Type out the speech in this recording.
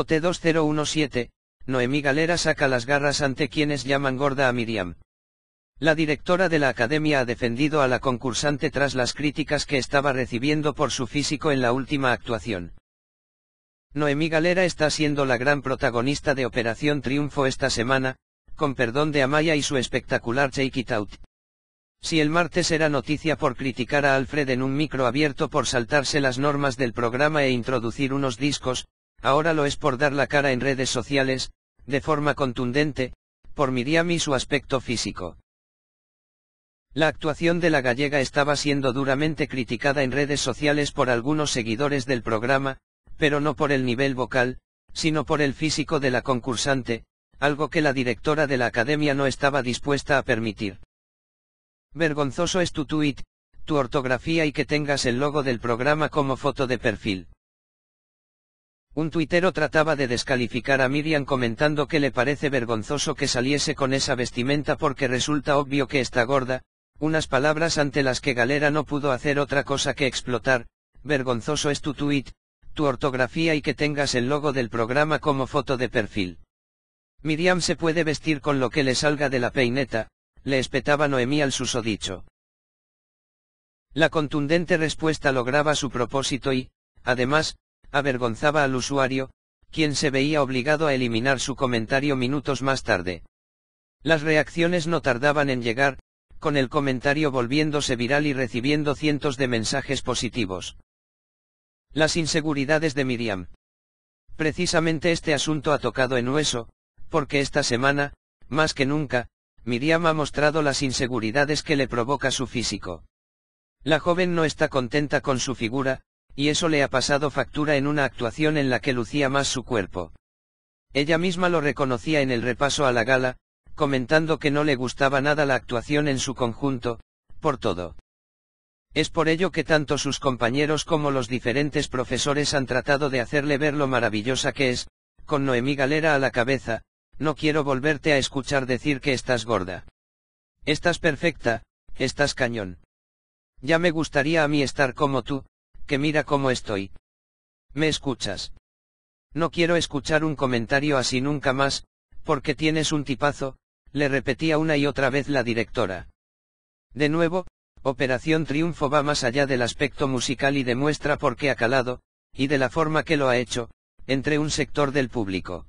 OT2017, Noemí Galera saca las garras ante quienes llaman gorda a Miriam. La directora de la academia ha defendido a la concursante tras las críticas que estaba recibiendo por su físico en la última actuación. Noemí Galera está siendo la gran protagonista de Operación Triunfo esta semana, con perdón de Amaya y su espectacular Shake It Out. Si el martes era noticia por criticar a Alfred en un micro abierto por saltarse las normas del programa e introducir unos discos, ahora lo es por dar la cara en redes sociales, de forma contundente, por Miriam y su aspecto físico. La actuación de la gallega estaba siendo duramente criticada en redes sociales por algunos seguidores del programa, pero no por el nivel vocal, sino por el físico de la concursante, algo que la directora de la academia no estaba dispuesta a permitir. Vergonzoso es tu tuit, tu ortografía y que tengas el logo del programa como foto de perfil. Un tuitero trataba de descalificar a Miriam comentando que le parece vergonzoso que saliese con esa vestimenta porque resulta obvio que está gorda, unas palabras ante las que Galera no pudo hacer otra cosa que explotar, vergonzoso es tu tuit, tu ortografía y que tengas el logo del programa como foto de perfil. Miriam se puede vestir con lo que le salga de la peineta, le espetaba Noemí al susodicho. La contundente respuesta lograba su propósito y, además, avergonzaba al usuario, quien se veía obligado a eliminar su comentario minutos más tarde. Las reacciones no tardaban en llegar, con el comentario volviéndose viral y recibiendo cientos de mensajes positivos. Las inseguridades de Miriam. Precisamente este asunto ha tocado en hueso, porque esta semana, más que nunca, Miriam ha mostrado las inseguridades que le provoca su físico. La joven no está contenta con su figura, y eso le ha pasado factura en una actuación en la que lucía más su cuerpo. Ella misma lo reconocía en el repaso a la gala, comentando que no le gustaba nada la actuación en su conjunto, por todo. Es por ello que tanto sus compañeros como los diferentes profesores han tratado de hacerle ver lo maravillosa que es, con Noemí Galera a la cabeza, no quiero volverte a escuchar decir que estás gorda. Estás perfecta, estás cañón. Ya me gustaría a mí estar como tú, que mira cómo estoy. ¿Me escuchas? No quiero escuchar un comentario así nunca más, porque tienes un tipazo, le repetía una y otra vez la directora. De nuevo, Operación Triunfo va más allá del aspecto musical y demuestra por qué ha calado, y de la forma que lo ha hecho, entre un sector del público.